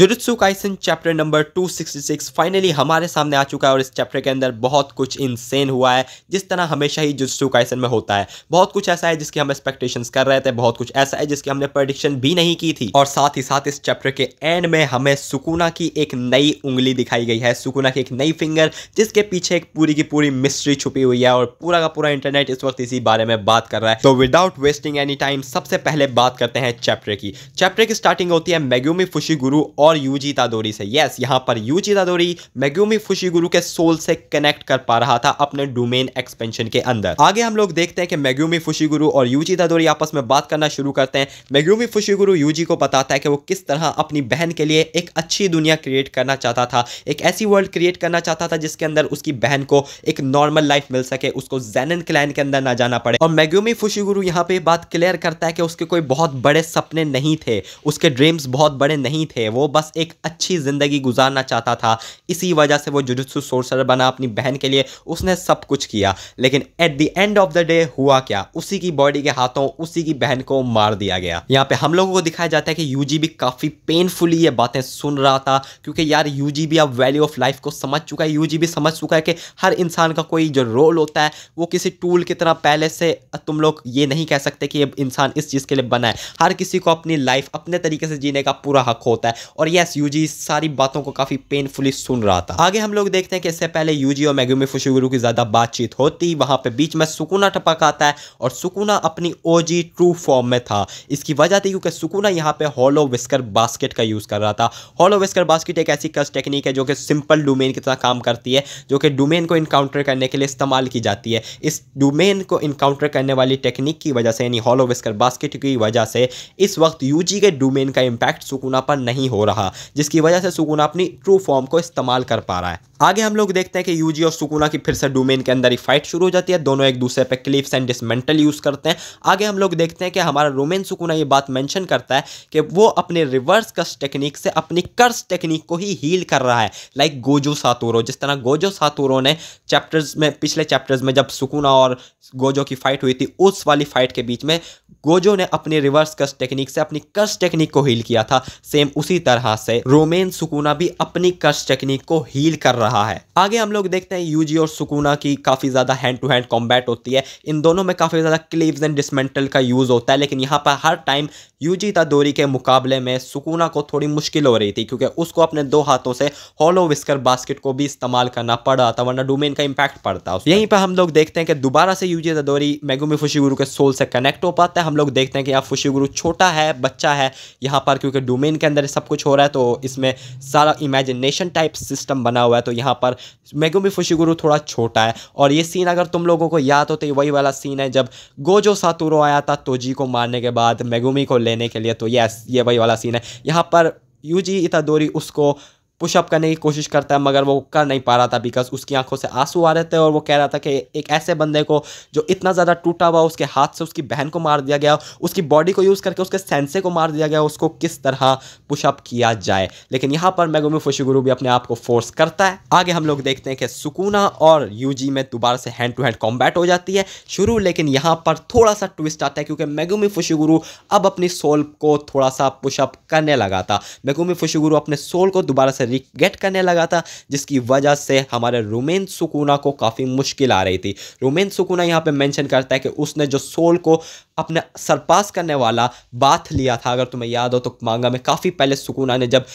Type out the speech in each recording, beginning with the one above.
जुरुत्सु Kaisen chapter number 266 finally हमारे सामने आ चुका है और इस चैप्टर के अंदर बहुत कुछ इंसेन हुआ है जिस तरह हमेशा ही जुरुत्सु काइसन में होता है बहुत कुछ ऐसा है जिसकी हम एक्सपेक्टेशंस कर रहे थे बहुत कुछ ऐसा है जिसकी हमने प्रडिक्शन भी नहीं की थी और साथ ही साथ इस चैप्टर के एंड में हमें सुकुना की एक नई उंगली दिखाई गई है सुकुना की एक नई फिंगर जिसके पीछे एक पूरी की पूरी मिस्ट्री छुपी हुई है और पूरा का पूरा इंटरनेट इस वक्त इसी बारे में बात कर रहा है तो विदाउट वेस्टिंग एनी टाइम सबसे पहले बात करते हैं चैप्टर की चैप्टर की स्टार्टिंग होती है मैग्यूमी फुशी गुरु और यूजी तादोरी से यस यहां पर यूजी तादोरी मेग्यूमी फुशीगुरु के सोल से कनेक्ट कर पा रहा था अपने डोमेन एक्सपेंशन के अंदर आगे हम लोग देखते हैं कि मेग्यूमी फुशीगुरु और यूजी तादोरी आपस में बात करना शुरू करते हैं मेग्यूमी फुशीगुरु यूजी को बताता है कि वो किस तरह अपनी बहन के लिए एक अच्छी दुनिया क्रिएट करना चाहता था एक ऐसी वर्ल्ड क्रिएट करना चाहता था जिसके अंदर उसकी बहन को एक नॉर्मल लाइफ मिल सके उसको जेनन क्लैन के अंदर ना जाना पड़े और मेग्यूमी फुशीगुरु यहाँ पे बात क्लियर करता है कि उसके कोई बहुत बड़े सपने नहीं थे उसके ड्रीम्स बहुत बड़े नहीं थे वो बस एक अच्छी ज़िंदगी गुजारना चाहता था इसी वजह से वो जुजुत्सु सोर्सर बना अपनी बहन के लिए उसने सब कुछ किया लेकिन at the end of the day हुआ क्या उसी की बॉडी के हाथों उसी की बहन को मार दिया गया यहाँ पे हम लोगों को दिखाया जाता है कि यू भी काफ़ी पेनफुली ये बातें सुन रहा था क्योंकि यार यू भी अब वैल्यू ऑफ लाइफ को समझ चुका है यू भी समझ चुका है कि हर इंसान का कोई जो रोल होता है वो किसी टूल की तरह पहले से तुम लोग ये नहीं कह सकते कि इंसान इस चीज़ के लिए बना है हर किसी को अपनी लाइफ अपने तरीके से जीने का पूरा हक होता है और और यस यूजी सारी बातों को काफी पेनफुली सुन रहा था आगे हम लोग देखते हैं कि इससे पहले यूजी और मैगुमी फुशुगुरु की ज्यादा बातचीत होती वहां पे बीच में सुकुना टपक आता है और सुकुना अपनी ओजी ट्रू फॉर्म में था इसकी वजह थी क्योंकि सुकुना यहाँ पे हॉलो विस्कर बास्केट का यूज कर रहा था हॉलो विस्कर बास्केट एक ऐसी कस टेक्निक है जो कि सिंपल डोमेन की तरह काम करती है जो कि डोमेन को इनकाउंटर करने के लिए इस्तेमाल की जाती है इस डोमेन को इनकाउंटर करने वाली टेक्निक की वजह से यानी हॉलो विस्कर बास्केट की वजह से इस वक्त यूजी के डोमेन का इंपैक्ट सुकुना पर नहीं हो रहा रहा जिसकी वजह से सुकुना अपनी ट्रू फॉर्म को इस्तेमाल कर पा रहा है आगे हम लोग देखते हैं कि यूजी और सुकुना की फिर से डोमेन के अंदर ही फाइट शुरू हो जाती है दोनों एक दूसरे पे क्लिप्स एंड डिसमेंटल यूज़ करते हैं आगे हम लोग देखते हैं कि हमारा रोमेन सुकुना ये बात मेंशन करता है कि वो अपने रिवर्स कर्स टेक्निक से अपनी कर्स टेक्निक को ही हील कर रहा है लाइक गोजो सातोरो जिस तरह गोजो सातोरो ने चैप्टर्स में पिछले चैप्टर्स में जब सुकुना और गोजो की फाइट हुई थी उस वाली फाइट के बीच में गोजो ने अपने रिवर्स कस टेक्निक से अपनी कस टेक्निक को हील किया था सेम उसी तरह से रोमेन सुकुना भी अपनी कस टेक्निक को हील कर रहा है आगे हम लोग देखते हैं यूजी और सुकुना की काफी ज्यादा हैंड टू हैंड कॉम्बैट होती है इन दोनों में काफी ज्यादा क्लीव्स एंड डिसमेंटल का यूज होता है लेकिन यहाँ पर हर टाइम यूजी तादोरी के मुकाबले में सुकुना को थोड़ी मुश्किल हो रही थी क्योंकि उसको अपने दो हाथों से हॉलो विस्कर बास्केट को भी इस्तेमाल करना पड़ रहा था वरना डोमेन का इंपैक्ट पड़ता यहीं पर हम लोग देखते हैं कि दोबारा से यूजी तादोरी मेगुमी गुरु के सोल से कनेक्ट हो पाता है हम लोग देखते हैं कि यहाँ फुशी गुरु छोटा है बच्चा है यहाँ पर क्योंकि डोमेन के अंदर सब कुछ हो रहा है तो इसमें सारा इमेजिनेशन टाइप सिस्टम बना हुआ है तो यहाँ पर मेगुमी फुशी गुरु थोड़ा छोटा है और ये सीन अगर तुम लोगों को याद हो तो वही वाला सीन है जब गोजो सातुरो आया था तोजी को मारने के बाद मेगुमी को लेने के लिए तो यस ये वही वाला सीन है यहाँ पर यूजी इतादोरी उसको पुशअप करने की कोशिश करता है मगर वो कर नहीं पा रहा था बिकॉज उसकी आंखों से आंसू आ रहे थे और वो कह रहा था कि एक ऐसे बंदे को जो इतना ज़्यादा टूटा हुआ उसके हाथ से उसकी बहन को मार दिया गया उसकी बॉडी को यूज़ करके उसके सेंसे को मार दिया गया उसको किस तरह पुशअप किया जाए लेकिन यहाँ पर मैगुमी फुशीगुरु भी अपने आप को फोर्स करता है आगे हम लोग देखते हैं कि सुकूना और यू में दोबारा से हैंड टू हैंड कॉम्बैट हो जाती है शुरू लेकिन यहाँ पर थोड़ा सा ट्विस्ट आता है क्योंकि फुशी फुशीगुरु अब अपनी सोल को थोड़ा सा पुशअप करने लगा था मैगुमी फुशीगुरु अपने सोल को दोबारा से से करने लगा था जिसकी वजह से हमारे रोमेन सुकुना को काफ़ी मुश्किल आ रही थी रोमेन सुकूना यहाँ पे मेंशन करता है कि उसने जो सोल को अपने सरपास करने वाला बाथ लिया था अगर तुम्हें याद हो तो मांगा में काफ़ी पहले सुकुना ने जब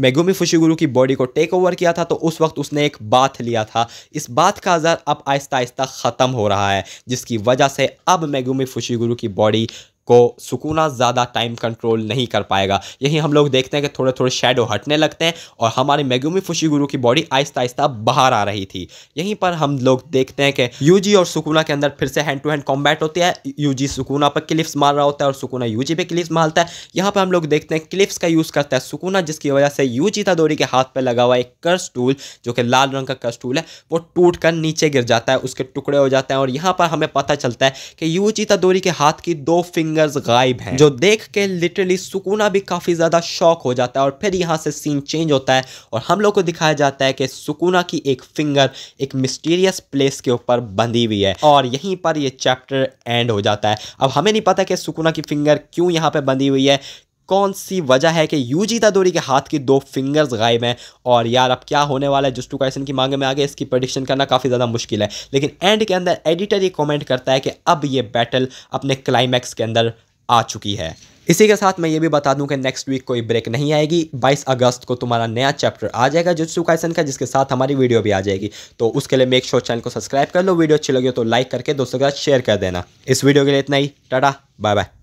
मेगुमी फुशीगुरु की बॉडी को टेक ओवर किया था तो उस वक्त उसने एक बाथ लिया था इस बात का असर अब आहिस्ता आहिस्ता ख़त्म हो रहा है जिसकी वजह से अब मेगुमी फुशीगुरु की बॉडी को सुकूना ज़्यादा टाइम कंट्रोल नहीं कर पाएगा यही हम लोग देखते हैं कि थोड़े थोड़े शेडो हटने लगते हैं और हमारी मेगुमी गुरु की बॉडी आहिस्ता आहिस्ता बाहर आ रही थी यहीं पर हम लोग देखते हैं कि यूजी और सुकूना के अंदर फिर से हैंड टू हैंड कॉम्बैट होती है यूजी सुकूना पर क्लिप्स मार रहा होता है और सुकूना जी पे क्लिप्स मारता है यहाँ पर हम लोग देखते हैं क्लिप्स का यूज़ करता है सुकूना जिसकी वजह से यूजी तादोरी के हाथ पर लगा हुआ एक कर्स टूल जो कि लाल रंग का कर्स टूल है वो टूट कर नीचे गिर जाता है उसके टुकड़े हो जाते हैं और यहाँ पर हमें पता चलता है कि यूजी तादोरी के हाथ की दो फिंग सिंगर्स गायब हैं जो देख के लिटरली सुकुना भी काफ़ी ज़्यादा शॉक हो जाता है और फिर यहाँ से सीन चेंज होता है और हम लोग को दिखाया जाता है कि सुकुना की एक फिंगर एक मिस्टीरियस प्लेस के ऊपर बंधी हुई है और यहीं पर ये चैप्टर एंड हो जाता है अब हमें नहीं पता कि सुकुना की फिंगर क्यों यहाँ पर बंधी हुई है कौन सी वजह है कि यूजीता दोरी के हाथ की दो फिंगर्स गायब हैं और यार अब क्या होने वाला है जस्टू कैसन की मांग में आगे इसकी प्रडिक्शन करना काफ़ी ज़्यादा मुश्किल है लेकिन एंड के अंदर एडिटर ये कमेंट करता है कि अब ये बैटल अपने क्लाइमैक्स के अंदर आ चुकी है इसी के साथ मैं ये भी बता दूं कि नेक्स्ट वीक कोई ब्रेक नहीं आएगी 22 अगस्त को तुम्हारा नया चैप्टर आ जाएगा जो सुकाशन का जिसके साथ हमारी वीडियो भी आ जाएगी तो उसके लिए मेक श्योर चैनल को सब्सक्राइब कर लो वीडियो अच्छी लगी हो तो लाइक करके दोस्तों के साथ शेयर कर देना इस वीडियो के लिए इतना ही टाटा बाय बाय